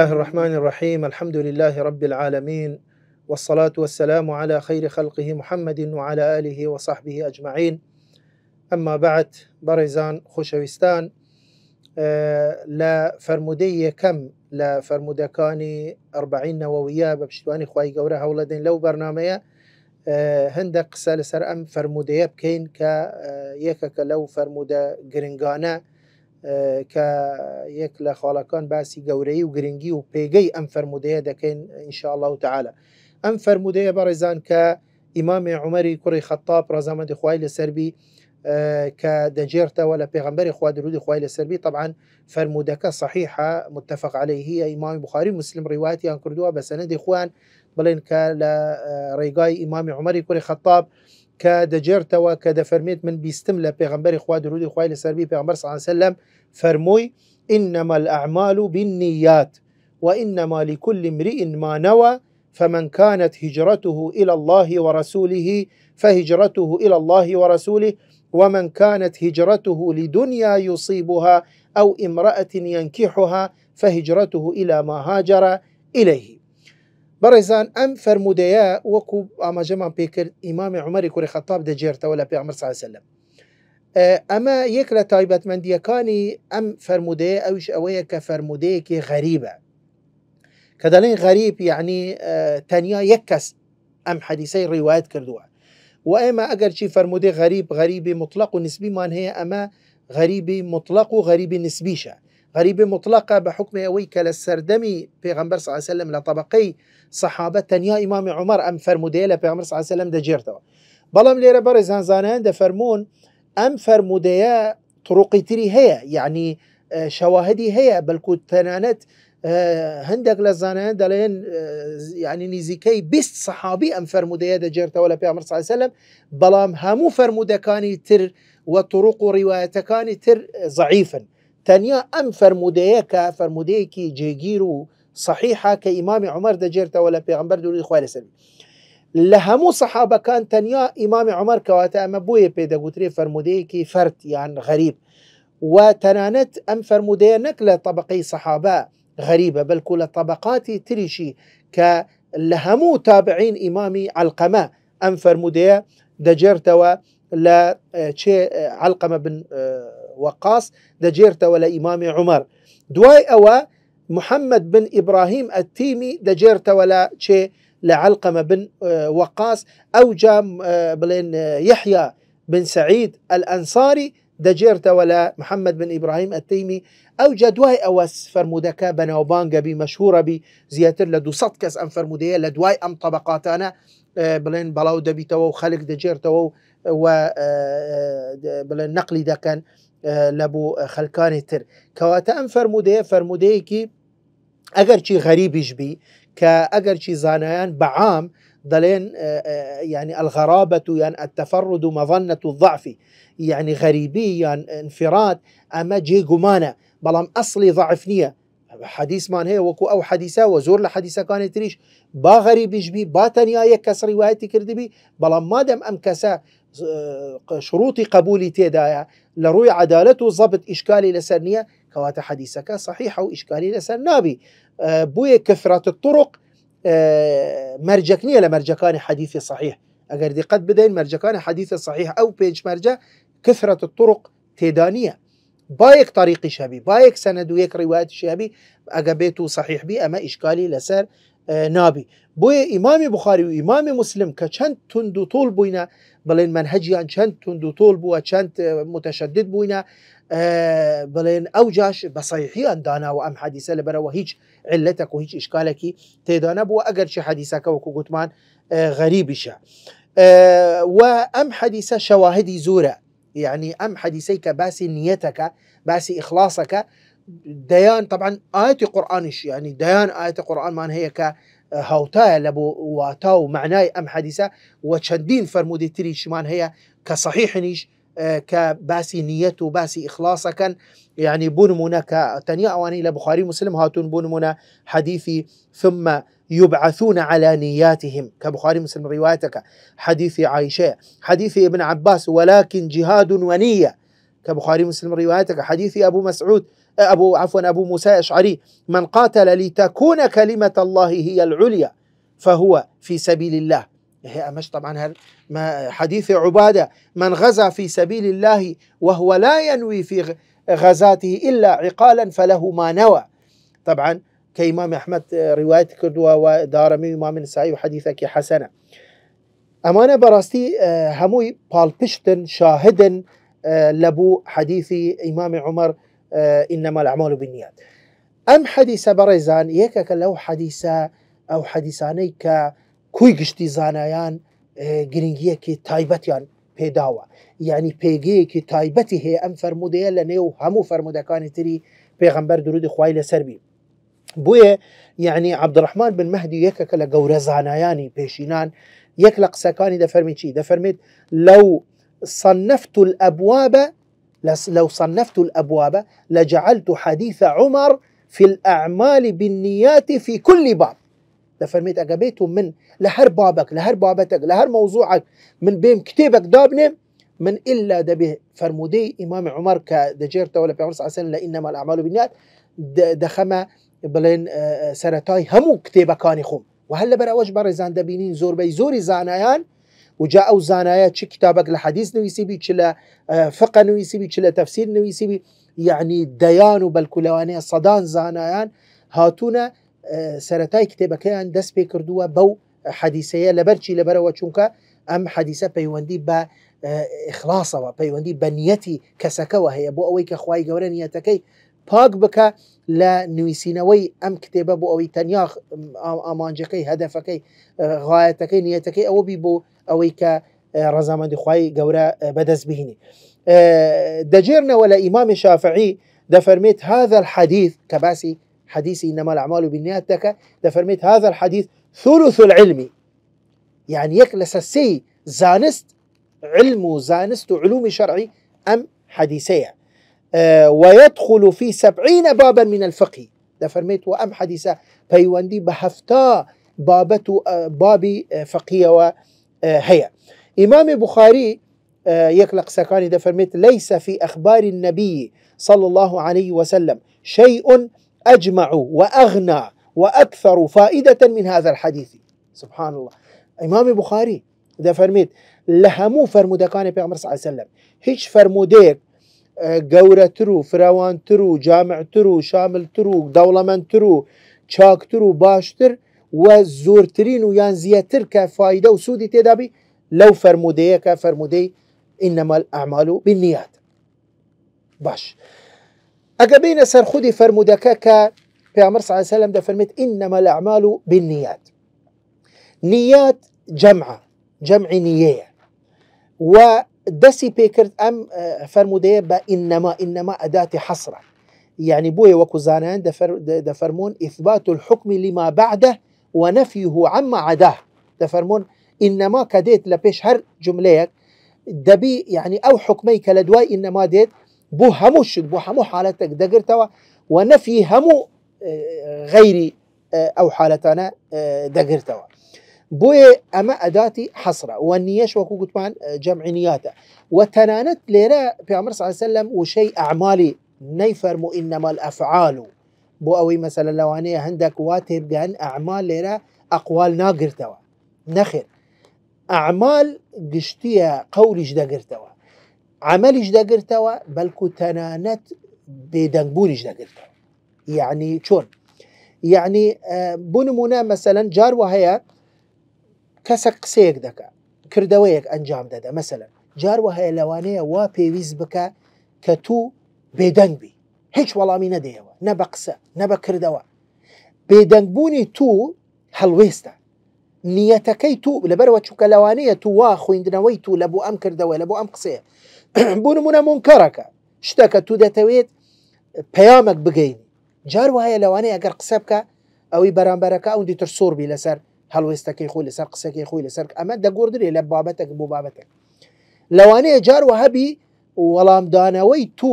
الله الرحمن الرحيم الحمد لله رب العالمين والصلاة والسلام على خير خلقه محمد وعلى آله وصحبه أجمعين أما بعد برزان خوشويستان لا فرمودية كم لا فرمودكاني أربعين نووية ببشتواني خواي قورة هولدين لو برنامية هندق سالسر أم فرمودية بكين بکەین يكك لو فرمودة فرەرمودە کە آه، یەک لە خاڵەکان باسی گەورەی و گرنگی و پێگەی ئەم فرەرمودەیە دەکەین انشاءله و تعالە ئەم فرەرمودەیە بەڕێزان کە ئیمامی عمەری کوڕی خەتاب ڕزامەندی خوای لەسربی آه، کە دەجێرتەوە لە پێغمبەری خوا درودی خوای لەسربی طبعاان فرەرمودەکە صحیحە متفق عليه هي ئیمامی بخاری مسلم ڕیواتیان کردووە بە سەنەدی خوان بڵێن کە لە آه، ڕێگای ئیمامی عمەری کوری خەتاب و کە دەجێرتەوە کە من من بیستم لە پێغمبەری خوا درودی خی صلى الله عليه وسلم فرموي إنما الأعمال بالنيات وإنما لكل امرئ ما نوى فمن كانت هجرته إلى الله ورسوله فهجرته إلى الله ورسوله ومن كانت هجرته لدنيا يصيبها أو امرأة ينكحها فهجرته إلى ما هاجر إليه برزان ام فرموديا وكو اما جمع بيكر امام عمر كوري خطاب دجيرته ولا بي عمر صلى الله عليه وسلم اما يكلا تايبات من ديكاني ام فرموديا اوش اويا كفرموديا كي غريبه كدالين غريب يعني تانيا يكس ام حديثي روايات كردوا واما اگر شي فرموديا غريب غريب مطلق ونسبي ما هي اما غريب مطلق وغريب نسبي شه غريبة مطلقة بحكم أويك للسردمي پیغمبر صلى الله عليه وسلم لطبقي صحابة تنيا إمام عمر أم فرموده لپیغمبر صلى الله عليه وسلم دجيرتوا بلام ليرة باري زانان دفرمون أم فرموده طرق تري هي يعني آه، شواهدي هي بلكو تنانت آه، هندك لزانان دلين آه، يعني نيزيكي بست صحابي أم فرموده دجيرتوا لپیغمبر صلى الله عليه وسلم بلام همو فرموده كاني تر وطرق روايتكاني تر ضعيفاً تانيا أم فرموديكا فرموديكي جيجيرو صحيحة كإمام عمر دەجێرتەوە ولا بيغمبر دولي خوالي سەرمی لهمو صحابة كان تانيا إمام عمر كواتا أما بوية پێدەگوترێ فرموديكي فرد يعني غريب و تەنانەت ئەم فرمودەیە نەک صحابة غريبة بل غەریبە بەلکو تريشي طبقاتی تابعين کە علقمة هەموو تابعین ئیمامی علقەمە علقمة فرمودەیە دەجێرتەوە بن آه، وقاص دجيرته ولا إمام عمر دواي أوا محمد بن إبراهيم التيمي دجيرته ولا شيء لعلقمة بن آه، وقاص أو جام آه، بلين آه، يحيى بن سعيد الأنصاري دجيرت ولا محمد بن إبراهيم التيمي أو جدواي أوس فرمودكا بناوبانجا بمشهورة بزياتر لدو صدكس أم فرمودية لدواي أم أنا بلين بلاو تو خلق دجيرت و بلين نقلي دكان كان آه، لبو آه، خلكاني تر كواتا ام فرموديه فرموديه كي اگر چي غريب بي كا اگر چي زانيان بعام دلين يعني آه، الغرابة يعني التفرد مظنة الضعف يعني غريبي يعني انفراد اما جي قمانة بلام اصلي ضعفنية حديث ما هي وكو او حديثة وزور لحديثة كانت ريش با غريب بي با تنيا يكس روايتي كردبي بلام ما دام ام كسا شروطي قبولي تيدايا لروي عدالته ضبط إشكالي لسر كوات حديثك صحيحة وإشكالي لسر نابي لەسەر نابی بۆیە الطرق مرجكني نییە لە صحيح حەدیثی صحیح قد بدين مرجكان حديث صحيح أو ئەو مرجة كثرة الطرق تيدانية بايك طريقي شابي بايك سند ويك رواية شابي ئەگە صحيح بي أما إشكالي لسر ئیشکالی نابي بوي امام بخاري و مسلم کە تندو تند بوينا بلين بووینە بڵێن منهجیان چەند تند و تۆڵ بووە چەند اه، متەشدد بووینە اه، بڵێن ئەو جاش بە سایحیان داناوە وهيج حەدیسە لەبەرەوە هیچ علەتەک و هیچ ئشکالێکی تێدا نەبووە ئەگەر چی حەدیسەکە وەکو گوتمان اه، غەریبیشە و ام حەدیسە شواهدی زورە یعنی ئەم حەدیسەی ديان طبعا آية قرآنش يعني ديان آية قرآن مان ك آه، هاوتايا لبو واتاو معناي أم حديثة وشندين فرمودي تري مان هي كصحيح نيش آه، كباسي نيته باسي إخلاصا كان يعني بونمونا كتنيا أواني لبخاري مسلم هاتون بونمونا حديثي ثم يبعثون على نياتهم كبخاري مسلم روايتك حديث عائشة حديث ابن عباس ولكن جهاد ونية كبخاري مسلم روايتك حديث أبو مسعود أبو عفوا أبو موسى أشعري من قاتل لتكون كلمة الله هي العليا فهو في سبيل الله هي إيه، مش طبعا ما حديث عبادة من غزا في سبيل الله وهو لا ينوي في غزاته إلا عقالا فله ما نوى طبعا كإمام أحمد آه، رواية كردوا ودارمي إمام النسائي وحديثك حسنة امانه براستي آه، هموي بالبشتن شاهدن آه، لبو حديث امام عمر آه، انما الاعمال بالنيات ام حديث برزان يكك لو حديثه او حديثاني ك زانايان گشتی آه، زانایان گرنگیەکی تایبەتیان يعني یعنی پێگەیەکی تایبەتی هەیە ئەم فرەرمودەیە لە نێو هەموو فرەرمودەکانی تری پێغمبەر درودی خوای لەسەربی سربي بوي يعني بن الرحمن بن مهدي گەورە زانایانی پێشینان یەک لە قسەکانی دەفەرمی چی دەفەرمێت لو صنفت الأبواب لو صنفت الأبواب لجعلت حديث عمر في الأعمال بالنيات في كل باب لفرميت أجابيتهم من لهر بابك لهر بابتك لهر موضوعك من بين كتابك دابنه من إلا دبي فرمودي إمام عمر كدجيرتا ولا بيعمر صلى الله عليه وسلم لإنما الأعمال بالنيات دخمه بلين آه، سرطای همو کتێبەکانی كان و هەل لەبەر ئەوەش بەڕێزان دەبینین زۆربەی زۆری زانایان وجاء او زنايا تش كتابك الحديث نويسي آه، يعني آه، بي تشلا فقه نويسي بي تشلا تفسير نويسي بي يعني ديان بل صدان زانايا هاتونا سرتاي كتابك ان دس بيكردوا بو حديثيه لبرشي لبروا چونك ام حديثه بيوندي با آه، اخلاصه بيوندي بنيتي كسكوا هي بو اويك اخواي جورنيتكي پاک بکە لە نویسینوی ام کتاب بو ئەوەی تنیاخ ئامانجەکەی هدفکی غایتکی نیتکی او بی بۆ ئەوەی کە ڕزامەندی خی گەورە بەدەست بهینی دەجێرنەوە لە امام شافعی دەفەرمێت هذا الحديث كباسي حديث إنما الأعمال بالنيات دك دفرميت هذا الحديث ثلث العلم يعني يكلس السي زانست علم زانست علوم شرعي أم حديثية آه، ويدخل في سبعين بابا من الفقه ده فرميت وام حديثة پیوندی به هفته آه، بابتو بابي آه، فقیه و امام بخاري يقلق سكاني ده فرميت ليس في اخبار النبي صلى الله عليه وسلم شيء اجمع واغنى واكثر فائده من هذا الحديث سبحان الله امام بخاري ده فرميت لهمو فرمودكاني پیغمبر صلى الله عليه وسلم هيش فرموديك گەورەتر و فراوانتر و جامعتر و شاملتر و دەوڵەمەندتر و چاکتر و باشتر و زۆرترین و یان زیەتر کە فیدە و سوودی تێدابی لەو فرەرمودەیە کە فرەرمودەی ئینەمەل ئەعمال و بنیات باش ئەگە بینە سەر خودی فرەرمودەکە کە پیامەر سعسە لەم دەفەرمێت ئینەمەل ئەعمال و بنیات نیات جەمع جەمعی نیەیە و دسي بيكرت ام آه، فرمودية با انما انما اداة حصرة يعني بويا وكوزانان دفر دفرمون اثبات الحكم لما بعده ونفيه عما عداه دفرمون انما كديت لبيش هر جمليك دبي يعني او حكميك لدواي انما ديت بو هموش بو همو حالتك دقرتوا ونفي همو آه، آه، غيري او حالتنا دقرتوا بوي اما اداتي حصره ونيش وكو كتبان آه، جمع نياته وتنانت ليرا في عمر صلى الله عليه وسلم وشيء اعمالي نيفر مو انما الافعال بو اوي مثلا لو انا عندك واتر بان اعمال ليرا اقوال ناقرتوا نخر اعمال قشتيها قول جدا قرتوا عمل جدا قرتوا بلكو تنانت بدنبول جدا قرتوا يعني شون يعني آه، بنمونا مثلا جار وهيات کەسە قسەیەک دەکە کردەوەیەک ئەنجام دەدە مەسەلە جاروە هەیە لەوانەیە وا پێویست بکە کە تو بێدەنگبی هیچ وەڵامی نەدەیەوە نە بە قسە نە بە کردەوە بێدەنگبوونی تو هەڵوێستە نیەتەکەی تو لەبەرەوە چووکە لەوانەیە تو وا خوێندنەوەی تو لە بۆ ئەم کردەوە لە بۆ ئەم قسەیە بوو نمونە مونکەڕەکە شتەکە تو دەتەوێت پەیامەک بگەین جار وایە لەوانەیە ئەگەر قسە بکە ئەوی بەرامبەرەکە ئەو دیتر سۆربی لەسەر هەڵوێستەکەی خۆی لەسەر قسەکەی خۆی لەسەر ئەمە دەگۆدرێ لە بابەتێک لو انا جار وهبي هەبی وەڵامدانەوەی تو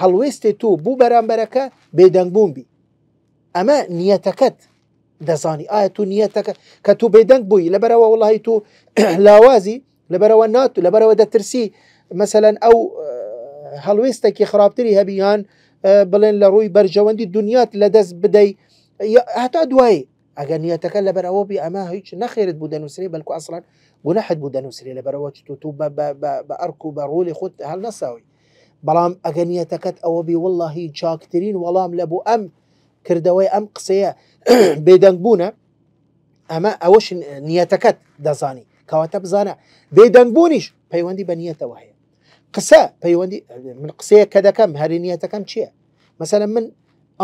هەڵوێستی تو بوو بەرامبەرەکە بێدەنگبووم بی ئەمە نیەتەکەت دەزانی ئایا آية تو نیەتەکە کە تو بێدەنگ بووی لەبەرەوە وڵی تو لاوازی لەبەرەوە ناتو لەبەرەوە دەترسی مثلەن ئەو هەڵوێستێکی آه، خراپتری هەبیان هبيان آه، بلين لروي بەرژەوەندی دنیات لەدەست بدەیت هتا دوایی اگر ئەگەنیەتەکە تكلم او بی ئەمە هیچ نخیرد نەخێرت بوو دەنووسری بەلکو ئەسڵان گونەحت بوو لبر او چطور تو ارکو بر رول خود ڕۆلی خۆت هەل اگر بەڵام ئەگەنیەتەکەت او بی واللهی چاکترین ولام وەڵام لە بوو ام قصیا ئەم بونه اما اوش ئەمە ئەوەش دزانی دەزانی زانه بزانە بێدەنگبوونیش پیوندی بە نیت هەیە قصا پیوندی من قصیا کدکم هر دەکەم هەرێنیەتەکەم چیه مثلا من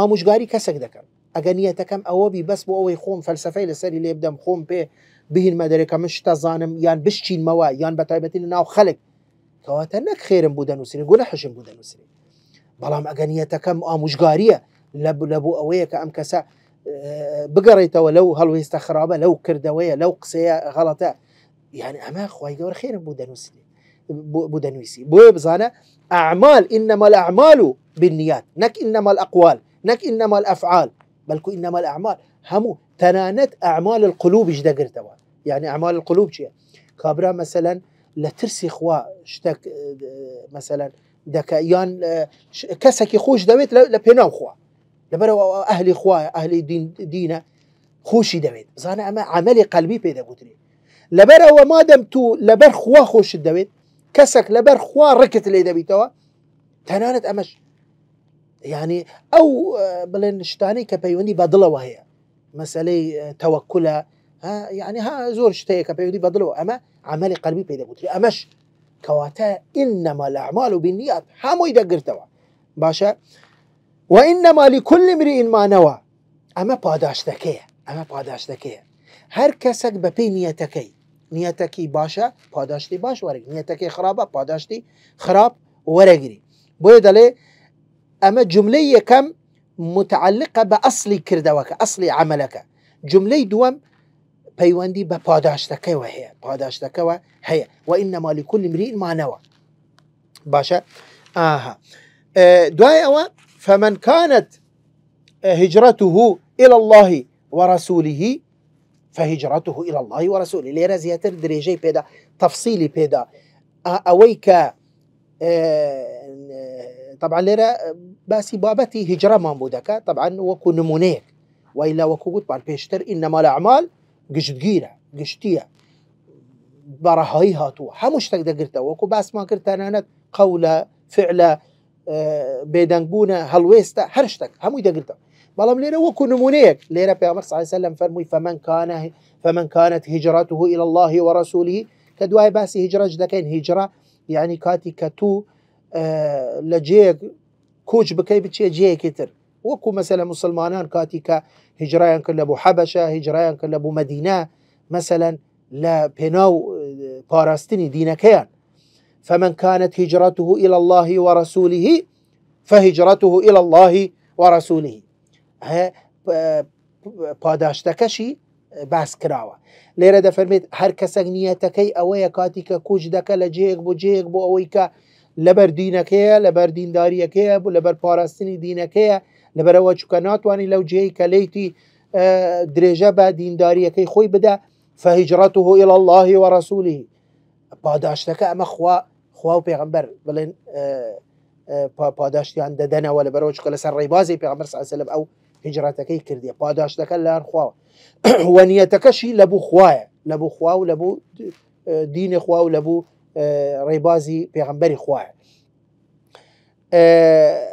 آموزگاری کسک دکم اغنيه تكم او بي بس بو اوي خوم فلسفه لسري اللي يبدا مخوم به به المدرك مش تظانم يعني بشين موا يان يعني بتايبتي ناو خلق كواتنك خير بودن وسري قول حشم بودن وسري بلام اغنيه تكم او آه، مشغاريه لب لب اوي كام كسا آه، بقريته ولو هل استخرابه لو كردويه لو قسيه غلطه يعني اما خوي دور خير بودن وسري بودن وسري بو بزانه اعمال انما الاعمال بالنيات نك انما الاقوال نك انما الافعال بلكو انما الاعمال همو تنانت اعمال القلوب ايش يعني اعمال القلوب شيء كابرا مثلا لا ترسي خوا شتك اه، مثلا دكا يان كسكي خوش دويت لبينام خوا لبرو اهلي خوا اهلي دين دينا خوشي دويت زانا عملي قلبي بيدا قوتري لبرو ما دم تو لبر خوا خوش دويت كسك لبر خوا ركت لي دبيتوا تنانت امش يعني او آه، بلن شتاني كبيوني بدله وهي مساله آه، توكل ها يعني ها زور شتاي كبيوني بدله اما عملي قلبي بيد بوتري امش كواتا انما الاعمال بالنيات حمو اذا قرتوا باشا وانما لكل امرئ ما نوى اما باداش تكيه اما باداش تكيه هر كسك ببي نيتكي نيتكي باشا باداشتي باش ورق نيتكي خرابه باداشتي خراب ورقري بويدالي دلي أما جملة كم متعلقة بأصلي كردوك أصلي عملك جملة دوم بيواندي پەیوەندی بە پاداشتەکەیەوە هەیە پاداشتەکەەوە هەیە لكل امرئ ما نوى باشا آها آه، دوای ئەوە فمن كانت هجرته إلى الله ورسوله فهجرته إلى الله ورسوله لێرە زیاتر دريجي بيدا تفصيلي بيدا أويك طبعا لرا باسي بابتي هجرة ما مودك طبعا وكو نمونيك وإلا وكو قلت بان بيشتر إنما الأعمال قشتقيرة قشتية براهاي هاتو هموش تقدر قرتا وكو باس ما قرتا نانت قولة فعلة آه، بيدنبونه هلويستا هرشتك همو قرتا بلام لرا وكو نمونيك ليرة بيغمبر صلى الله عليه وسلم فرمي فمن كان فمن كانت هجرته إلى الله ورسوله كدواي باسي هجرة جدكين هجرة يعني كاتي كتو لە كوش کۆچ بکەی بچێ جەیەکتر وكو مثلا مسلمانان كاتي كا هجرایان کرد لە بۆ حەبەشە هجرایان کرد لە بۆ مەدینە مثلەن لە پێناو آه، پاراستنی فمن كانت هجرته إلى الله ورسوله فهجرته إلى الله ورسوله ها باداشتكشي آه، بس كراوة دەفەرمێت هەر کەسەک نیەتەکەی ئەوەیە کاتیکە کوچ دەکە لە لجيك بو جيك بو اويكا کە لەبەر دینەکەیە لەبەر دینداریەکەیە بوو لەبەر پاراستنی دینەکەیە لەبەرەوە چکە ناتوانانی لەو جێی کەلەیتی درێژە بە دینداریەکەی خۆی بدە فهیجرات و هۆیل اللهی و ڕسوولی پاداشتەکە ئەمە خوا خوا و پێغمبەر بڵێن پاداشتیان دەدەنەوە لە بەرەوەچکە لەسەر ڕێبازی پێغمبەر سەلم ئەو هجراتەکەی کردی پاداشتەکە لەیان خواوە وەنیەتەکەشی لەبوو خوایە لەبوو خوا و لەبوو دینی خوا و لەبوو آه، ريبازي بيغمبري خوا آه،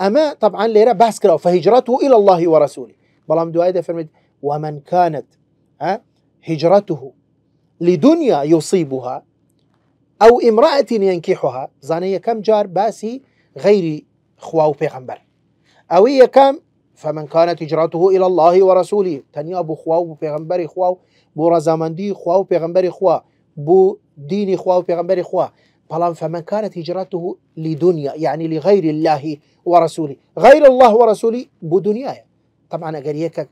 اما طبعا ليره بحث كلاو فهجرته الى الله ورسوله بلام دوائده فرمد ومن كانت هجرته لدنيا يصيبها او امراه ينكحها زانيه كم جار باسي غير خواو بيغمبر او هي كم فمن كانت هجرته الى الله ورسوله تنيا بو خواو خواه خواو بو رزامندي خواو پیغمبر خواو بو دين إخوة وبيغمبر إخوة بلان فمن كانت هجرته لدنيا يعني لغير الله ورسوله غير الله ورسوله بو دنيا طبعا أقل يكا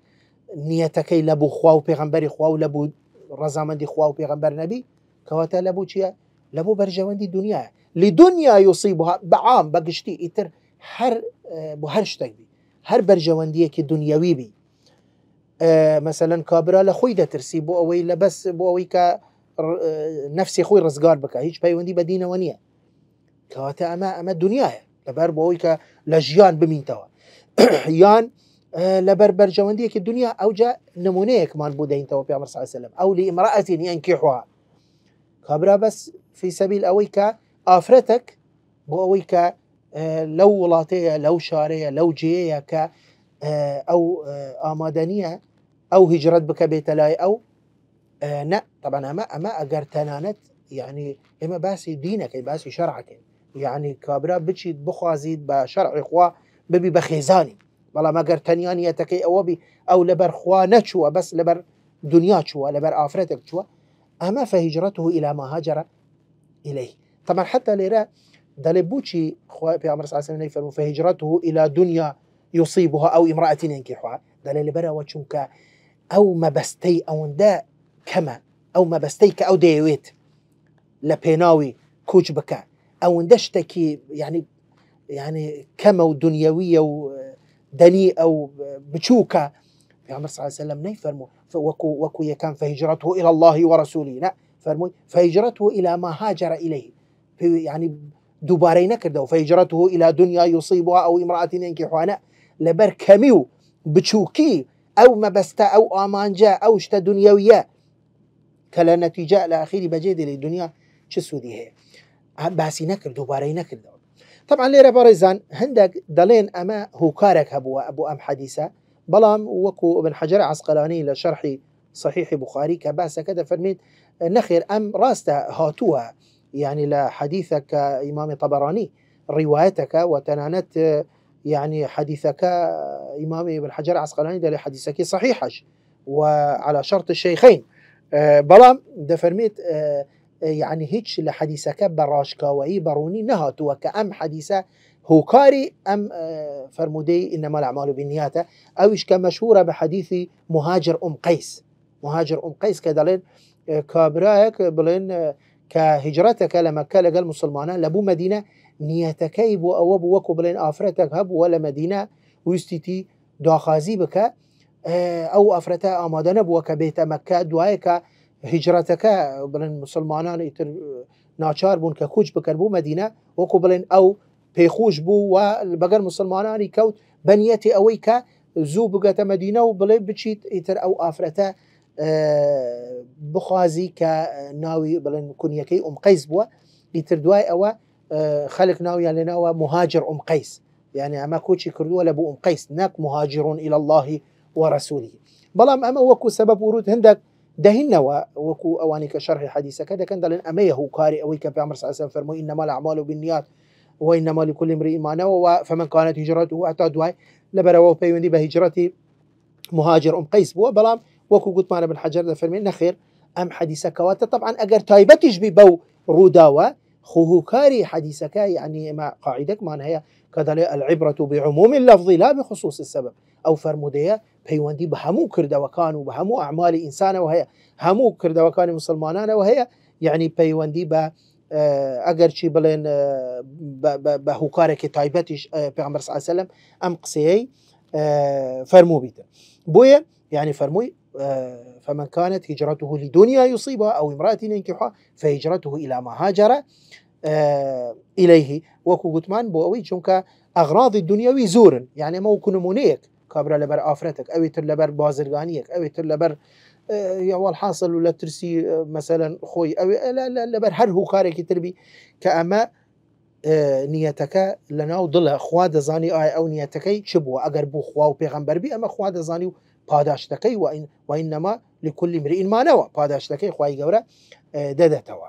نيتك لبو إخوة وبيغمبر إخوة ولبو رزامند إخوة وبيغمبر نبي كواتا لبو تشيا لبو دي دنيا لدنيا يصيبها بعام بقشتي إتر هر بو هر شتاكبي هر برجوان كي دنياوي بي أه مثلا كابرا لخوي ترسي بو أوي لبس بو أوي كا آه، نفسي خوي رزقار بك هيك بي وندي بدينا ونيا كواتا اما اما الدنيا لبر بويك لجيان بمين توا يان لبر برجوندي كي الدنيا او جا نمونيك مال بودين توا بيامر صلى الله عليه وسلم او لامرأة ينكحها كابرا بس في سبيل اويك افرتك بويك آه، لو ولاتية لو شارية لو جيك آه، او امادنية او هجرت بك بيت او نأ طبعا اما اما اگر تنانت يعني اما دينك دینەکەی باسي شرعك يعني كابرا بتشي بخوازیت بشرع اخوا ببي بخيزاني بە ما بەڵام تنياني يتكي او بي او لبر خوانك بەس بس لبر چووە لەبەر لبر چووە ئەمە اما فهجرته إلى ما هاجر إليه طبعا حتى ليرا دالي بوشي خوا الله عليه وسلم فهجرته إلى دنيا يصيبها أو امرأة ينكحها دەڵێ او ما بستي او دا كما او مبستيك او ديويت لبيناوي كوج بكا او بکە يعني يعني كما ودنيويه کەمە او بشوكا و عمر صلى الله عليه وسلم نیفرمو وكو وكو يكان فهجرته الى الله ورسوله لا فرمو فهجرته الى ما هاجر اليه يعني دوباره نكرده فهجرته الى دنيا يصيبها او امراه ينكحها لا لبر كميو بتشوكي او مبستا او امانجا او شتا دنيويه كلا نتيجة لأخيري لە للدنيا بەجێ دلی دنیا چه سوودی هەیە باسی نەکرد دووبارەی نەکردەوە طبعا لێرە بەڕێزان هەندێک دەڵێن ئەمە هوکارێک هەبووە بۆ ئەم حەدیسە بەڵام وەکو حجر عسقلاني لشرح صحيح بخاري بخاری كذا فرميت نخير أم راستا هاتوا يعني لحديثك إمام طبراني روايتك وتنانت يعني حديثك إمام ابن حجر عسقلاني دە لە اه، صحيحش وعلى شرط الشيخين آه، بلام ده فرميت آه، آه، يعني هيك لحديثة كبراشكا وإي بروني نهات وكأم حديثة هو كاري أم فرمودي إنما الأعمال بالنيات أو إيش كمشهورة بحديث مهاجر أم قيس مهاجر أم قيس كدلين كابرايك بلين كهجرتك لما كان قال لابو مدينة نيتكيب أو أبو وكو بلين آفرتك هبو ولا مدينة ويستيتي داخازي بك ئەو که بیت مکه دوای که هجرت که بلن مسلمانان ایتر ناچار بوون کە کوچ بکەن بوو مدینە بلن او ئەو پێخۆش بو و بگر مسلمانانی کود بنیت اوی که زو بگت مدینه و بلن بچیت ایتر او افرتا آه، بخوازی که ناوی کنیکی ام قیز بوا ایتر دوای ئەوە آه، خەلک ناویان لێناوە مهاجر عمقیس یعنی ئەمە کۆچی کردووە لە ام قيس ناك مهاجرون إلى الله ورسوله بەڵام ئەمە وەکو سبب ورود هندك دهن وكو أواني كشرح الحديث كذا كان دلن ئەمەیە و کاری ئەوەی کە عمر صلى الله عليه وسلم إنما الأعمال بالنيات وإنما لكل امرئ ما نوى فمن كانت و أتى دوای لبروا پەیوەندی بە هجرەتی مهاجر قيس بو بلام وكو قلت گوتمانە بن حەجر دە فەرمێن أم ئەم كواتا طبعا ئەگەر تایبەتیش بی خو ڕووداوە حديثك يعني ما قاعدك ما هي كذا العبرة بعموم اللفظ لا بخصوص السبب أو فرمودية پەیوەندی بە هەموو کردەوەکان و بە هەموو ئەعمالی ئینسانەوە هەیە هەموو کردەوەکانی مسلمانانەوە هەیە یعنی پەیوەندی بە اه، ئەگەر چی بڵێن اه، بە هوکارێکی تایبەتیش اه، پێغمبەرس ئاسەلم ئەم قسەیەی فەرموو بیتە بۆیە يعني فرموي فمن كانت هجرته لدنيا يصيبها أو امرأة ينكحها فهجرته إلى ما هاجر إليه وكو قتمان بووي أوي أغراض الدنيوي زورن يعني ما كنمونيك کابرا لەبەر ئافرەتێک ئەوی تر لەبەر بازرگانیەک ئەوی تر لەبەر یاوال حاصل و لە ترسی مەسەەن خۆی ئەو لەبەر هەر هوکارێکی تربی کە ئەمە نیەتەکە لە ناو دڵە خوا دەزانی ئایا ئەو نیەتەکەی چ بووە ئەگەر بوو خوا و پێغمبەربی ئەمە خوا دەزانی و پاداشتەکەی وین وین نەما لکلی مریئمانەوە پاداشتەکەی خی گەورە دەدەتەوە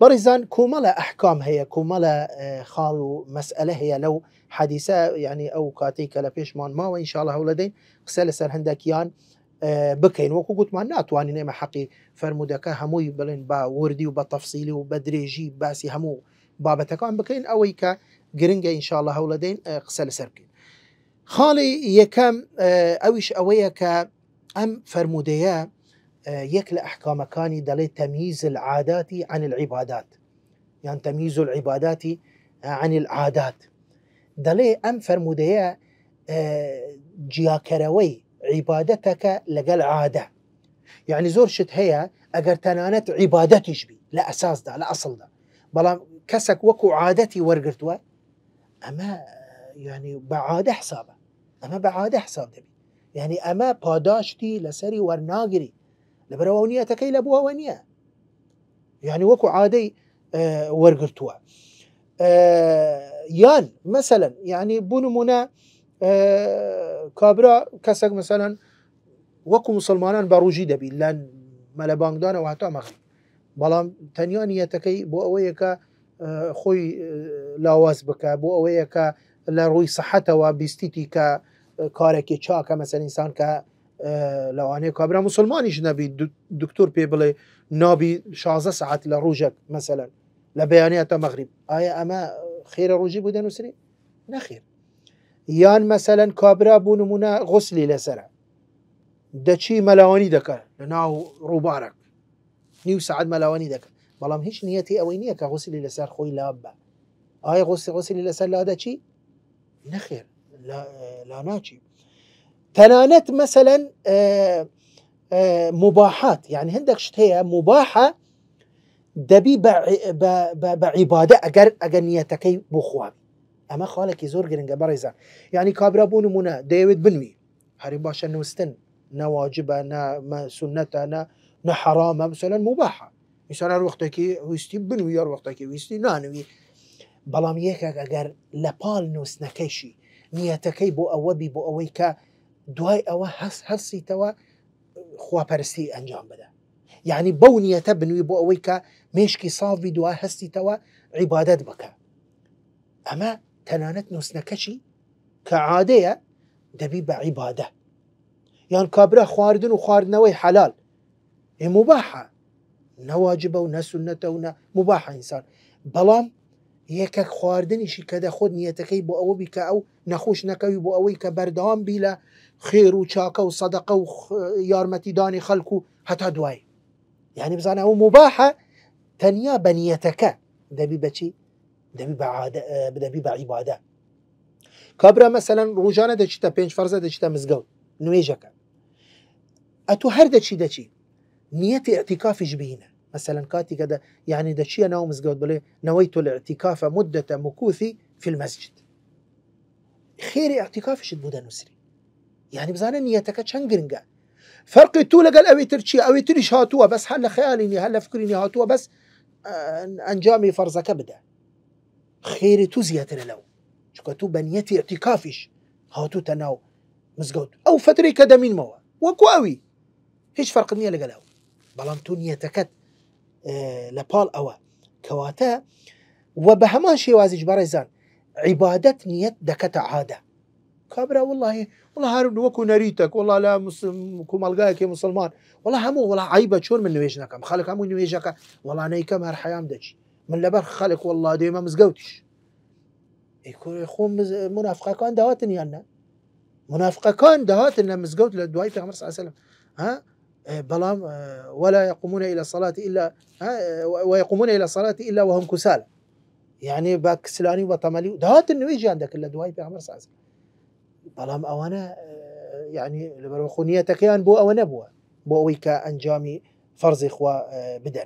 بارزان كومالا احكام هي كومالا آه، خالو مساله هي لو حديثه يعني او كاتيك لبيش مان ما وان شاء الله ولدين قسال سر يان آه، بكين وكو قلت ما ناتواني نيم حقي فرمودك هموي بلين با وردي وبتفصيلي وبدريجي باسي همو بابەتەکان بکەین بكين اويكا جرينجا ان شاء الله لەسەر بکەین. خاڵی خالي ئەویش آه، اويش اويكا ام فرموديا آه، يكل أحكام كاني دلي تمييز العادات عن العبادات يعني تمييز العبادات آه، عن العادات دلي أم فرمودية آه، جياكروي عبادتك لقى عادة يعني زور شت هي أجر تنانت عبادتي شبي لا أساس ده لا أصل ده بلا كسك وكو عادتي ورقرتوا أما يعني بعادة حسابه أما بعادة حساب دبي يعني أما باداشتي لسري ورناقري لبروانية تكي لبوانية يعني وكو عادي أه ورقرتوا أه يان مثلا يعني بونو منا أه كابرا كسك مثلا وكو مسلمان باروجي دبي لان مالا بانغدان وحتى مغرب بلام تانيا نيتكي بو اويكا آه، خوي آه، لاواز بكا بو اويكا لروي صحتا وبستيتي كا آه، كاركي تشاكا مثلا انسان كا لو أنا كابرا مسلماني جنبي دكتور بيبل نابي شازة ساعات لروجك مثلا لبيانية مغرب آية أما خير روجي بودا نسري نخير يان مثلا كابرا بونمونا غسلي لسرع دچی ملاوانی دكا لناو روبارک نيو سعد ملاوانی دكا بلام هیچ نیتی اوی نیه لسر خوي لاب با غسلي لسر لا چی؟ نخیر لا, لا ناچی تنانت مثلا آه، آه، مباحات يعني هندك شت هي مباحه دبي بعباده اگر اگر نیتکی بخواب اما خالك يزور جرنجا برای يعني كابرابون منا بونو بنمي هاري باشا نوستن نواجبة واجبه نه سنته نا حرامه مثلا مباحه مثلا هر ويستي بنمي بنوی هر ويستي نانوي بلام بەڵام أجر لبال نوستنكيشي نيتكي بو نیەتەکەی بو أويكا دوای ئەوە هەرسیتەوە خواپەرستی ئەنجام بدە یعنی بەو نیەتە بنووی بۆ ئەوەی کە مشکی ساڵوی دوا هەستیتەوە عیبادت بکە ئەمە تەنانەت نووسنەکەشی کە عادەیە دەبی بە عیبادە یان کابرا خواردن و خواردنەوەی حلال ئێ مباحە نەواجبە و نەسونەتە و مباحە ئینسان بەڵام یەکەک خواردنیشی کە دەخۆت نیەتەکەی بۆ ئەوە بیکە ئەو نەخۆش نەکەوی بۆ ئەوەی کە بەردەوام بی لە خێر و چاکە و سەدەقە و یارمەتیدانی خەڵکو و هەتا دوای یعنی بزانە ئەو مباحە تەنیا بەنیەتەکە دەبی بچی دەبی بە عیبادە کابرا مەسەەن ڕۆژانە دەچیتە پێنج فەرزە دەچیتە مزگەوت نوێژەکە ئەتو هەر دەچی دەچی نیەتی ئەتیکافیش بینە مثلا كاتي كذا يعني شيء أنا ومزقود بلي نويت الاعتكاف مدة مكوثي في المسجد خيري اعتكاف شد بودا نسري يعني بزانا نيتك تشنقرنقا فرق طول قال أوي ترشي أوي تريش هاتوا بس هلا خياليني هلا فكريني هاتوا بس آه، أنجامي فرزك بدأ خيري تو زياتر لو شكتو بنيتي اعتكافش هاتو تناو مزقود أو فترة كدمين موا أوي هيش فرق نية لقلاو بلان تو نيتكت آه، لبال أو كواتا وبهمان شيء وازج بارزان عبادة نية دكت عادة كابرا والله والله هارون وكو نريتك والله لا مسلم كو مالقاك يا مسلمان والله همو والله عيبة شور من نويجناك خالك همو نويجناك والله نيكا مهر حيام دج من لبر خالك والله دي ما مزقوتش يكون يخون مز منافقة كان دهاتني أنا منافقة كان دهاتنا مزقوت لدواي في عمر صلى الله عليه وسلم ها آه، بلام آه، ولا يقومون الى الصلاه الا آه، ويقومون الى الصلاه الا وهم كسالى يعني باكسلاني وطملي دهات انه يجي عندك الا دواي عمر ساس بلام اوانا يعني لبرخونيتك يعني بو او نبوه بويك انجامي فرز اخوه بدن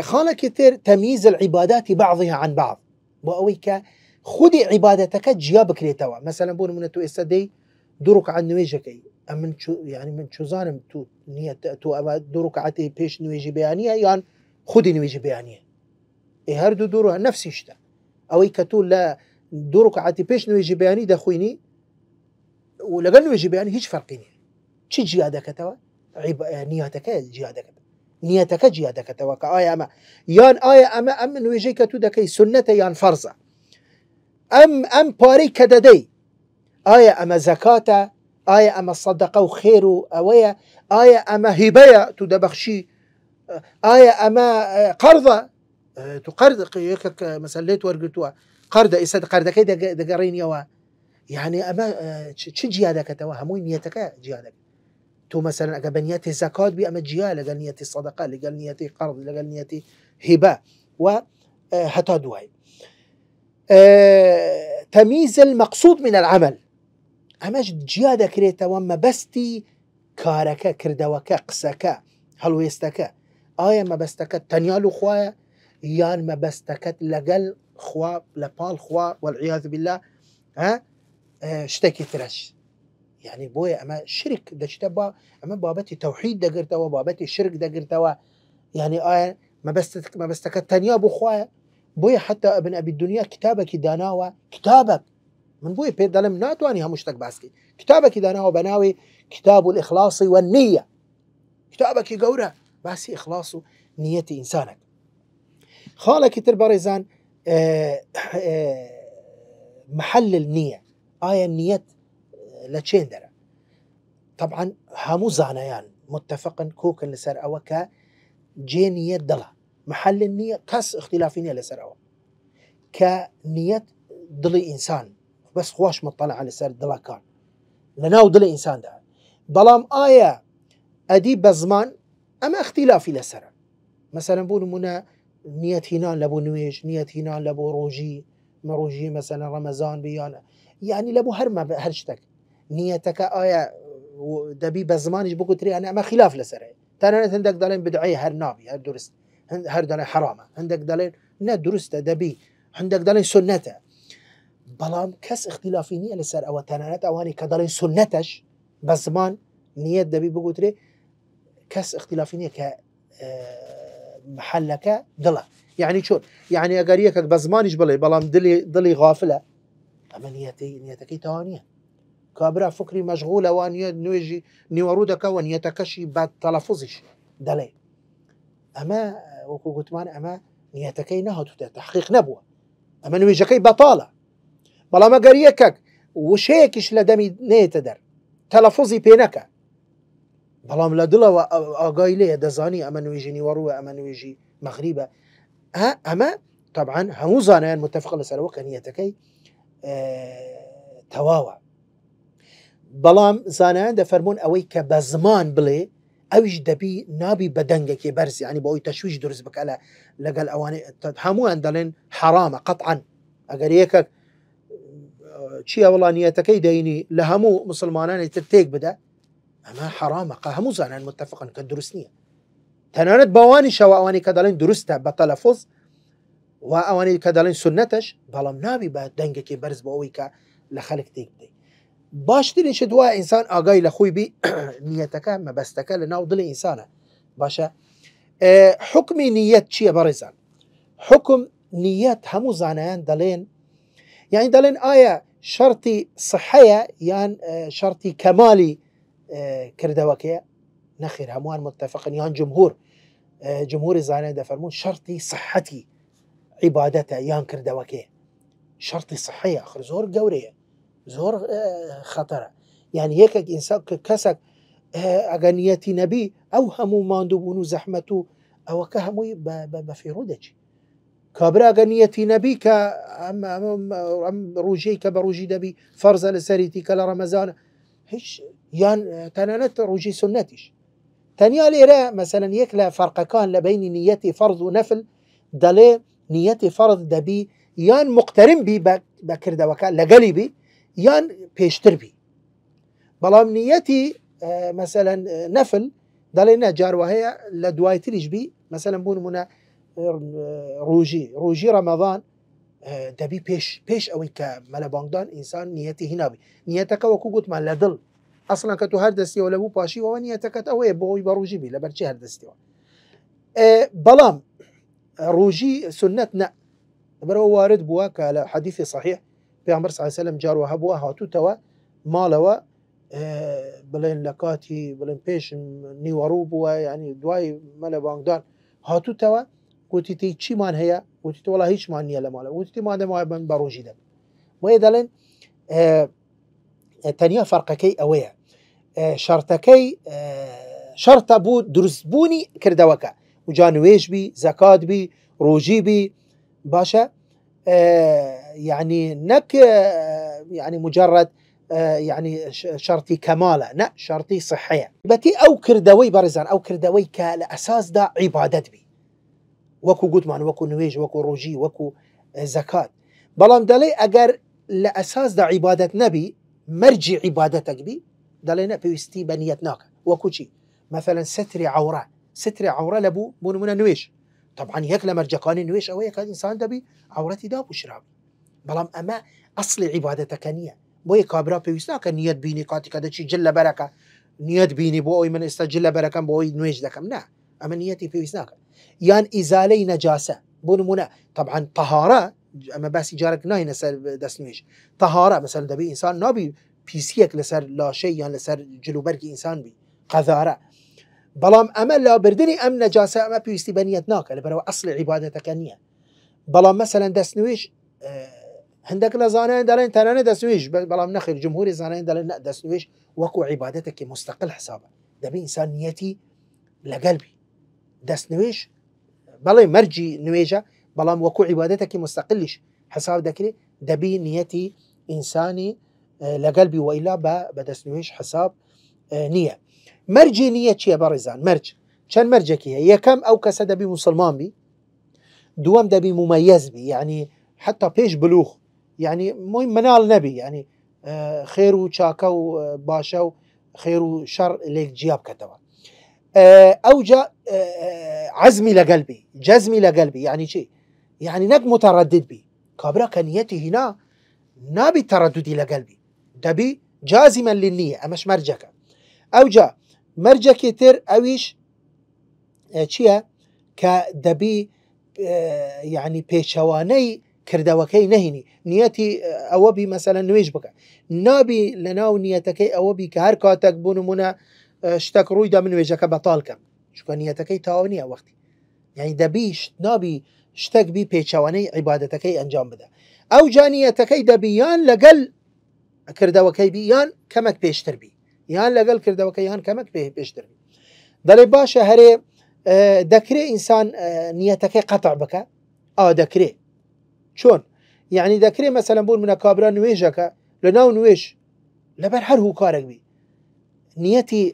خانه كثير تمييز العبادات بعضها عن بعض بويك خدي عبادتك جيابك لتوا مثلا بون من تو استدي دروك عن نويجكي من شو يعني من شو زانم تو نية تو أما دورك عتي بيش نويجي بيانية يعني خودي نويجي بيانية إيه هردو دورها نفس الشتا أو يكتول لا دورك عتي بيش نويجي بيانية دخويني ولا قال نويجي بيانية هيش فرقيني شي جيادة كتوا عب اه، نيتك جيادة كتوا نيتك جيادة كتوا كأي أما يان أي أما أم نويجي كتو دكي سنة يان فرزة أم أم باري كددي أي أما زكاة آیا اما الصدقة وخير خیر و اما هیبایا تو دبخشی آیا اما اه، قرضه اه، تو قرض یک مثلا لیت ورگتو قرض ایسا قرض که دگرین یوا یعنی اما اه، چه جیاده کتوا هموی نیتکه جیاده تو مثلا اگه بنیت زکات بی اما جیاده لگل نیت صدقه لگل نیت قرض لگل نیت هیبا و حتا دوهای تمیز المقصود من العمل ئەمەش جیا دەکرێتەوە مەبەستی کارەکە کردەوەکە قسەکە هەڵوێستەکە ئایا مەبەستەکە تەنیال و خویە یان مەبەستەکەت لەگەل خوا لە پاڵ خوا والعیاز بالله شتێکی ترش یعنی بۆیە ئەمە شرک دەچتە با ئەمە بابەتی تەوحید دەگرتەوە بابەتی شرک دەگرتەوە یعنی ئایا مەبەستەکە تەنیا بخواە بۆیە حتا ئەبن ئەبی دنیا کتابێکی داناوە کتابک من بوي بيت دلم ناتواني هم مشتك باسكي كتابك إذا ناوي بناوي كتاب الإخلاص والنية كتابك جورة بس إخلاص نية إنسانك خالك تربارزان محل النية آية النية لا لتشين درا طبعا هامو يعني متفقا كوك كوكن لسر اوكا جينية دلا محل النية كاس اختلافين لسر اوكا كنية دلي انسان بس خواش مطلع على سەر دڵەکان لە ناو انسان ده بلام ايه ادي بزمان اما اختلاف الى لەسرە مثلا بون منە نیەت هینان لە بۆ نوێژ نیەت هینان روجي مروجي مثلا مەڕۆژی بيانا يعني بیانە یعنی هرشتك نيتك آية هەر بزمان نیەتەکە ئایا دەبی بە زمانیش بگوتریان ئەمە خلاف لەسەر تەنانەت عندك دەڵێن بدعی هەر نابی هەر درست هر دالين حرامه عندك دالين نا درست دبي عندك دالين سنته بەڵام کەس اختیلافی نییە لەسەر ئەوە تەنانەت ئەوانی کە دەڵێن سنەتەش بە زمان نیەت دەبی بگوترێ کەس اختیلافی نییە کە اه، محلەکە دڵە یعنی چۆن یعنی ئەگەر یەکەک بە زمانیش بڵێ بەڵام دڵی غافلە ئەمە نیەتی نیەتەکەی تاوانە کابرا فکری مەشغولەوان نیە نوێژی نیوەڕوو دەکەەوە نیەتەکەشی بە تەلەفۆزیش دەڵێ ئەمە اما گوتمان ئەمە نیەتەکەی نەهاتوتە تحقیق نەبووە ئەمە نوێژەکەی بەڵامە ما یەکەک وشەیەکیش لە دەمی نێتە دەر تەلەفۆزی پێنەکە بەڵام لە دڵەوە ئاگای لێە دەزانی ئەمە نوێژنی وەڕوە ئەمە نوێژی مەغریبە ئەمە طبعاان هەموو زانیان متفق لەسەرەوە کەنیەتەکەی اه، تەواوە بەڵام زانیان دەفەرمونون ئەوەی کە بە زمان بڵێ ئەویش دەبی نابی بەدەنگێکی بەرزی ینی بۆ ئەوی تەشویش دروست بکە لە لەگەل ئەوانەی هەمووان دەڵێن حرامە قەتعاان ئەگەر چییە وڵانیەتەکەی دەینی لە هەموو مسلمانانی تر تێک بدە ئەمە حرامەقا هەموو زانان متتەفقن کە دروست نییە تەنانەت باوانی شەوانی کە دەڵێن دروستە بە تەلەفۆز و ئەوانەی کە دەڵێن سنەتەش بەڵام ناوی بە دەنگێکی بەرز بەەوەی کە لە خەلک تێک بدەیت باشترینش دوای ئینسان ئاگای لە خۆی بی نیەتەکە مەبەستەکە لە ناو انسانه ئینسانە باشە حکمی نیەت چییە حکم نیەت هەموو زانایان دەڵێن یعنی دەڵێن شرطي صحية يان آه، شرطي كمالي آه، كردوكية نخير هموان متفقا يان جمهور آه، جمهور زانه فرمون شرطي صحتي عبادته يان كردوكية شرطي صحية آخر زور قورية زور خطرة يعني يكك إنسان كسك أغنيتي نبي أوهمو ماندو بونو زحمتو أو كهمو بفيرودجي كابرا غنيتي نبيك ام ام ام روجيك بروجي دبي فرزا لسريتي كلا رمزان هش يان تنانت روجي سنتيش تانيا ليرا مثلا يكلا فرق كان لبين نيتي فرض ونفل دلي نيتي فرض دبي يان مقترن بي بكر دوكا لقلي بي يان بيشتر بي بلام نيتي آه، مثلا نفل دلي نجار وهي لدوايتريش بي مثلا بون منا آه، روجي روجي رمضان آه، دبي بيش بيش او انك كملا بانغدان إنسان نيته بي نيتك وكو قلت ما لدل أصلا كتو هر دستي ولا بو باشي وو نيتك أوي بوي بروجي بي لبرچي هر دستي أه بلام روجي سنتنا برو وارد بوا كالا حديث صحيح في عمر صلى الله عليه وسلم جار وهب و هاتو توا مالوا بلين لكاتي بلين بيش نيوارو يعني دواي ملا بانغدان هاتو توا گوتیتی چیمان هەیە گوتی وڵا هیچمان نییە لە ما وتیمان دەماوە من بەڕۆژی دەم وە دەڵێن تەنیا فەرقەکەی ئەوەیە شارتەکەی شارتە بوو دروستبوونی کردەوەکە وجان بي روجي بي باشا آه، يعني نك آه، يعني مجرد آه، يعني شرطي كمالة لا شرطي صحية بتي أو كردوي بارزان أو كردوي كالأساس دا عبادت بي وكو قدمان وكو نويج وكو روجي وكو زكاة بلان دالي اگر لأساس دا عبادة نبي مرجع عبادتك بي دالي نبي استي بنيتناك وكو جي. مثلا ستري عورة ستري عورة لبو من من نويج طبعا هيك لما كان نويج او هيك انسان بي عورتي دا بشراب بلام اما اصل عبادتك نية بو كابرا في نيات نيت بيني قاتك دا جل بركة نيات بيني بو من استجل بركة بو نويج دكم نعم في وسناك يان ازاله نجاسه بو نمونه طبعا طهاره اما بس جارك ناي نسر دست نویش طهاره مثلا دبي انسان نابی بيسيك لسر لاشه یا لسر جلوبرگ انسان بي قذاره بلام اما لا بردني ام نجاسه اما بيستي بنيت ناكا لبرو اصل عبادتك نيه بلام مثلا دسنويش هندك اه، لزانه دلين تنانه دسنويش بلام نخير جمهوري زانه دلين دسنويش وكو عبادتك مستقل حسابه دبي انسان نيتي لقلبي نویش بلای مرجی نویجا نوێژە بەڵام عبادتا که مستقلش حساب دەکرێت دەبی نیەتی ئینسانی آه، لەگەلبی وەیلا بە بەدەستنوێش حساب نییە مەرجی نییە چییە بەڕێزان مەرج چەند مەرجێکی هەیە یەکەم ئەو مسلمان دەبی دوام دبی دەبی بی یعنی يعني حتا پێش بلوخ یعنی يعني مۆی منال نەبی یعنی يعني، آه، خێر و چاکە و آه، باشە و خێر جیاب کەتەوە آه، اوجى آه، آه، عزمي لقلبي جزمي لقلبي يعني شيء يعني نك متردد بي كابرا كنيتي هنا نابي بالتردد لقلبي دبي جازما للنية أمش مرجك أوجا مرجك تر أويش چییە كدبي يعني بيشواني پێچەوانەی کردەوەکەی نيتي اوبي مثلا بی مەسەلە نوێژ بکە نابی لە ناو نیەتەکەی ئەوە شتێک ڕوویدا من وێژەکە بەتالکەم چکە نیەتەکەی تاو نییە وەختی یعنی دەبی نابی شتێک بی پێچوانەی عیباەتەکەی ئەنجام بدە ئەو جانیەتەکەی دەبییان لەگەل کردەوەکەی بیان کەمەک پێشتر بی یان لەگەل کردەوەکە یان کەمەک پێ پێشتر بی دەڵێ باشە هەرێ دەکرێ ئینسان نیەتەکەی قەتع بکە ئا دەکرێ چۆن یعنی دەکرێ مەسەلم بوون منە کابرا نوێژەکە لە ناو نوێش لەبەر هەر هو کارێک بی نیەتی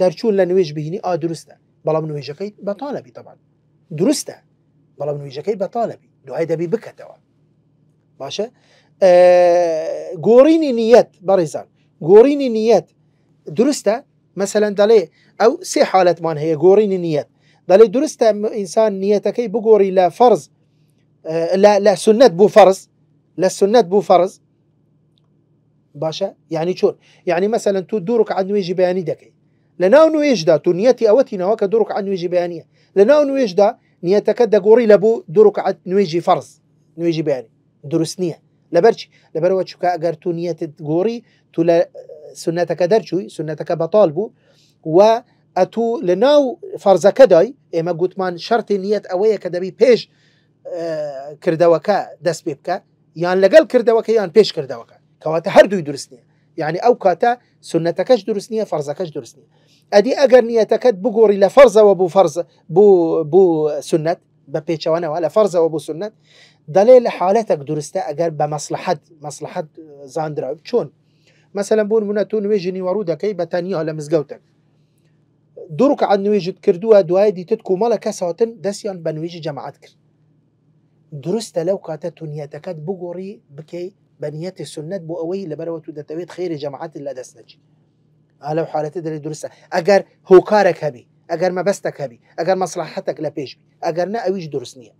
دەرچوون لە نوێژ بهینی ئا دروستە بەڵام نوێژەکەی بەتالەبی تەبان دروستە بەڵام نوێژەکەی بەتالەبی دوای دەبی بکەتەوە باشە گۆڕینی نیەت بەڕێزان گۆڕینی نیەت او مثلەن دەڵێ ئەو سێ حالەتمان هەیە گۆڕینی نیەت دەڵێ دروستە ئینسان نیەتەکەی بگۆڕی لە فەرز لە سنت بوو فەرز لە سنت بوو فەرز باشە یعنی چۆن یعنی مثلەن تو دوو ڕکعات نوێژی بەیانی دەکەی لە ناو نوێژدا تو نیەتی ئەوە تینەوە کە دوڕک عن نوێژی بەیانە لە ناو نوێژدا نیەتەکە دەگۆڕی لە بوو دوڕکعات نوێژی فەرز نوێژی بیانی دروست نییە لەبەرچی لەبەرەوە چکە ئەگەر تو نیەتت گۆڕی تو لە سنەتەکە دەرچووی سنەتەکە بەتال بوو و ئەتوو لە ناو فەرزەکەدای ئێمە گوتمان شەری نیەت ئەوەیە کە دەبی پێش کردەوەکە دەست پێ بکە یان لەگەڵ کردەوەکە یان پێش کردەوەکە کەواتە هەردووی درست نیە یعنی ئەو کاتە سنەتەکەش درست نییە فەرزەکەش درست نیە ادي اگر نیەتەکەت بگۆڕی لفرزة وبو فرزة بو بو سنة سنت بە پێچەوانەوە لە فەرزەوە بوو سنت دەڵێ لە حالەتێک درستە ئەگەر آه، زاندرا شون مثلا بون منە تون نوێژی ورودا كي بە على لە دورك عن نوێژت كردوها دوای دي کۆمەڵە مالا دەستیان دسيان بنويج جماعات کرد درست لو کاتە تونیەتەکەت بگۆڕی بكي بەنیەتی السنة بو اوي لەبەرەوە دتويت خير جماعات جەماعات لە على حالتي دري درسه اگر هو كارك هبي أجر ما بستك هبي أجر مصلحتك لا بيش اگر نا اويش درسني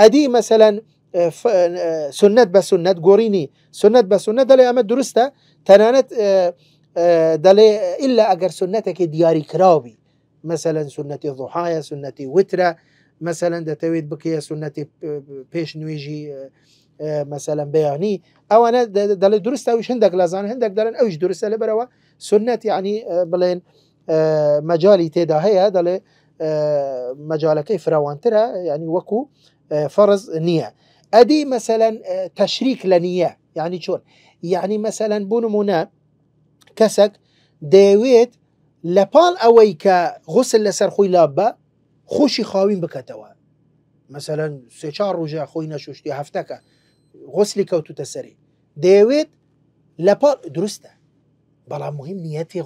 ادي مثلا آه، آه، سنت بسنت قوريني سنت بسنت دلي اما درستا تنانت آه، دلي الا أجر سنتك دياري كراوي مثلا سنتي الضحايا سنتي وترا مثلا دتويد بكيه سنتي بيش نويجي آه، مثلا بياني او انا دل درست اوش هندك لازان هندك دلن اوش درست لبروا سنت يعني آه، بلين آه، مجالي تيدا هيا دل مجالك فراوانترها يعني وكو فرض نية ادي مثلا تشريك لنية يعني شون يعني مثلا منا كسك ديويت لبال اويك غسل لسر خوي لابا خوشي خاوين بكتوا مثلا سي چار روجا خوينا نشوشتي هفتكه غسلی كوتو تسري دەیەوێت لەپڵ درسته بلا مهم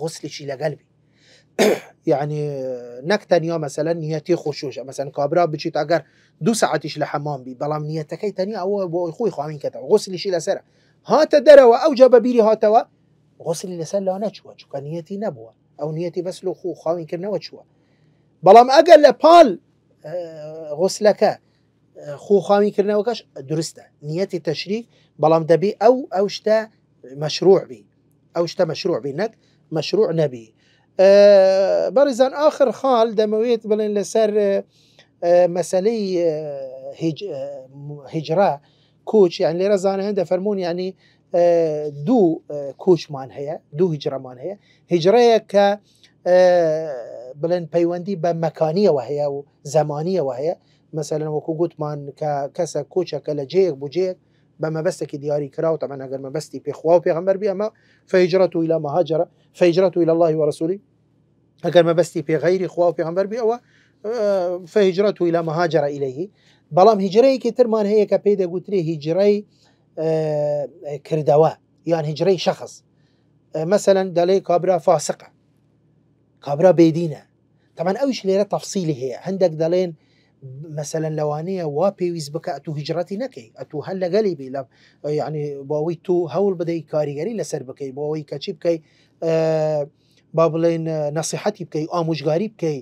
غسل شي لقلبي يعني نكتن نكتنيا مثلا نيتي خشوشه مثلا كابرا بتشيت اگر دو ساعتش لحمام بي بلا بلام اي تاني او بو خوي امين كتا غسل شي لسره هات درا واوجب بيري هاتوا غسل لسان لا نشوا شو كان نيتي نبوا او نيتي بس لو خو خوامين كنا وشوا ما اقل لبال آه، غسلك كرنا وكاش درستە نيتي تەشریف بەڵام دبي او او شتە مشروع بي او شتە مشروع بی مشروع نبي آه بەڕزان آخر آه دەمەوێت آه لەسەر مەسلەی هجرا کوچ یان فرمون يعني آه دو آه كوش مان هي دو هجرة مان هي هجرة ك آه بلين مەکانیەوە بمكانية وهي وزمانية وهي مثلا وكو قوت من كسا كوشا كلا جيغ بو جيغ بما بس دياري كراو طبعا اقل ما بستي بيخوا و بيغمبر بي اما فهجرته الى مهاجرة فهجرته الى الله ورسوله اقل ما بستي بغير خوا و بيغمبر بي او آه، فهجرته الى مهاجرة اليه بلام هجره كتر من هي كبيدا قوتري هجره آه، كردوا يعني هجره شخص آه، مثلا دالي كابرا فاسقة كابرا بيدينة طبعا اوش ليرة تفصيلي هي عندك دالين مەسەەن لەوانەیە وا پێویست بکە ئە تو هجرەتی نەکەی ئە تو هەل لەگەلی بی لە ینی باوەی تو هەوڵ بدەی کاریگەری لەسەر بکەی بۆەوەی کەچی بکەی با بڵێن نسیحەتی بکەی ئامۆژگاری بکەی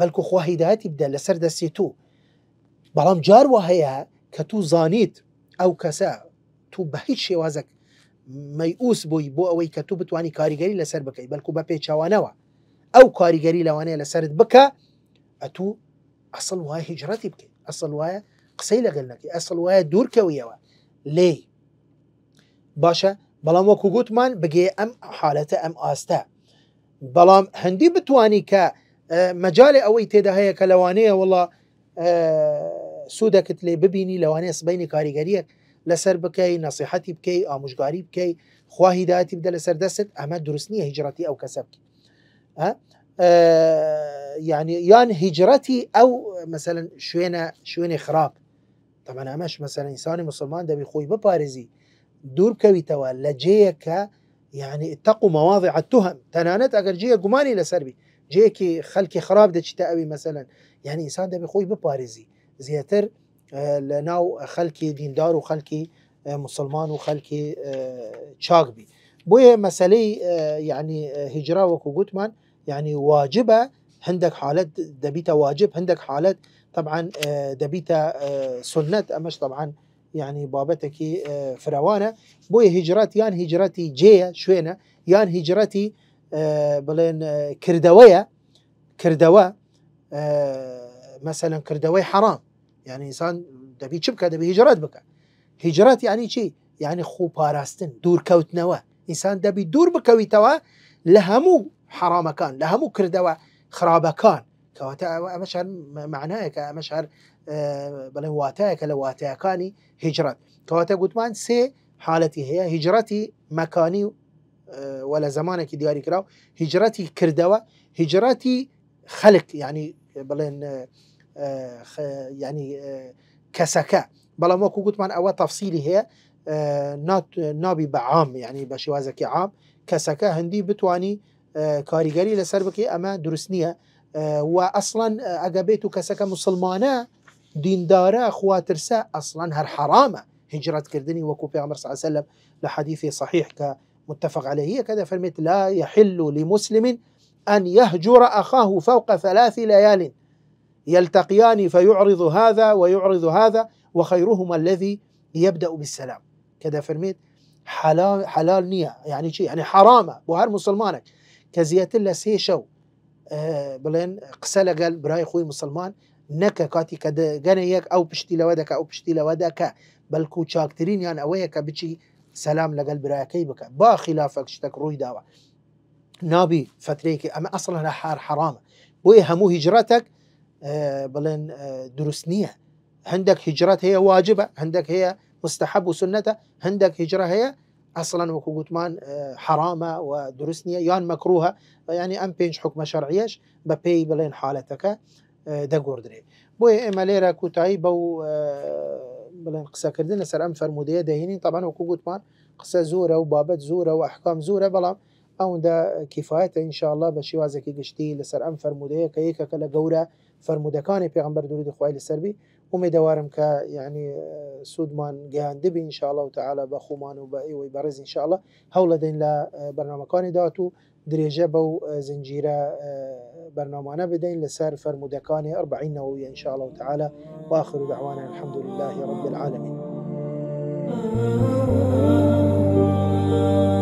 بەلکو خواهیداەتی بدە لەسەر دەستی تو بەڵام جاروە هەیە کە تو زانیت ئەو کەسە تو بە هیچ شێوازەک مەیئوس بووی بۆ ئەوەی کە تو بتانی کاریگەری لەسەر بکەی بەلکو بە پێچوانەوە ئەو کاریگەری لەوانەیە لەسرت بکە ئە تو اصل وای هجرتی اصل ئەسڵ وایە قسەی لەگەل نەکەی ئەسڵ وایە دوور کەویەوە لێ باشە بەڵام وەکو گوتمان بگێ ئەم حالەتە ئەم ئاستە بەڵام هەندی بتانی کە آه، مەجاالێ ئەوەی تێدا هەیە کە لەوانەیە وڵا آه، سوودەکت لێ ببینی لەوانەیە سبینی کاریگەریەک لەسەر بکەی نسیحەتی بکەی ئامژگاری بکەی خواهیداتی بدە لەسەر دەست ئەمە دروستنی هجرەتی او کەسە بکە آه، يعني يان هجرتي او مثلا شوينا شوينا خراب طبعا امش مثلا انسان مسلمان دبي خوي ببارزي دور كويتوا لجيك يعني اتقوا مواضع التهم تنانت اگر جيك قماني لسربي جيكي خلكي خراب دچ تاوي مثلا يعني انسان دبي خوي ببارزي زياتر آه، لناو خلكي ديندار وخلكي آه، مسلمان وخلكي تشاقبي بويا مسألة يعني هجرة وكو يعني واجبة عندك حالات دبيتها واجب عندك حالات طبعا آه، دبيتها آه، سنة أمش طبعا يعني بابتك آه، فروانة بوي هجرات يان هجراتي جية شوينة يان هجراتي بلين كردوية كردوة مثلا كردوية حرام يعني انسان دبي شبكة دبي هجرات بکە هجرات يعني شي يعني خو باراستن دور کەوتنەوە إنسان دبي دور بکەویتەوە لە لهمو حرام كان لها مو كردوا خراب كان كواتا مشهر معناه كمشهر آه، بل واتا كلواتا كاني هجرة كواتا قلت ما سي حالتي هي هجرتي مكاني آه، ولا زمانك دياري كراو هجرتي كردوا هجرتي خلق يعني بلين آه، يعني كسكا بلا ما قلت من اول تفصيلي هي نابي بعام يعني بشوازك عام كسكا هندي بتواني کاریگەری آه، لسربكي أما ئەمە دروست آه، واصلا آه، و ئەسڵان ئەگە بێت و کەسەکە مسلمانە دیندارە خواترسە ئەسڵان هەر حرامە وكوبي عمر صلى الله عليه وسلم لحديث صحيح كمتفق عليه كذا فرميت لا يحل لمسلم أن يهجر أخاه فوق ثلاث ليال يلتقيان فيعرض هذا ويعرض هذا وخيرهما الذي يبدأ بالسلام كذا فرميت حلال حلال نية يعني شيء يعني حرامة وهر مسلمانك تزيات الله سي آه، بلين قسالة قال براي خوي مسلمان نكا كاتي كد جنيك أو بشتي لودك أو بشتي لودك بل كوتشاك ترين يعني أويك بشي سلام لقلب رايكي كيبك با خلافك شتك روي داوا نابي فتريك أما أصلا حار حرام بوي همو هجرتك آه، بلين آه، درسنية عندك هجرات هي واجبة عندك هي مستحب وسنته عندك هجرة هي اصلا وكو آه، حرامه ودرسنيه يان مكروهه يعني ام بينج حكم شرعيش ببي بلين حالتك دا ده بو بۆ ئێمە لێرە کوتایی بەو آه، بڵێن قسەکردن لەسەر ئەم فرەرمودەیە دەهێنین تاان وەکو زوره قسە زوره و بابەت زۆرە و ئەحکام زۆرە بەڵام ئەوەندا کیفاەتە ئینشاءله بە شێوازێکی گشتی لەسەر فرموديه فرەرمودەیە کە یەکەکە لە گەورە فرەرمودەکانی پێغمبەر دووری امیدوارم که یعنی سودمان گەیاندە بین انشاءله و تعاالە بە خومان و بە ئێوەی بەڕێز انشاءله هەوڵ دەین لە بەرنمەکانی داات و درێژە بەو زنجیرە آه، بەرنمانە بدەین لەسەر نوويه ان شاء الله وتعالى واخر دعوانا الحمد لله رب العالمین. Oh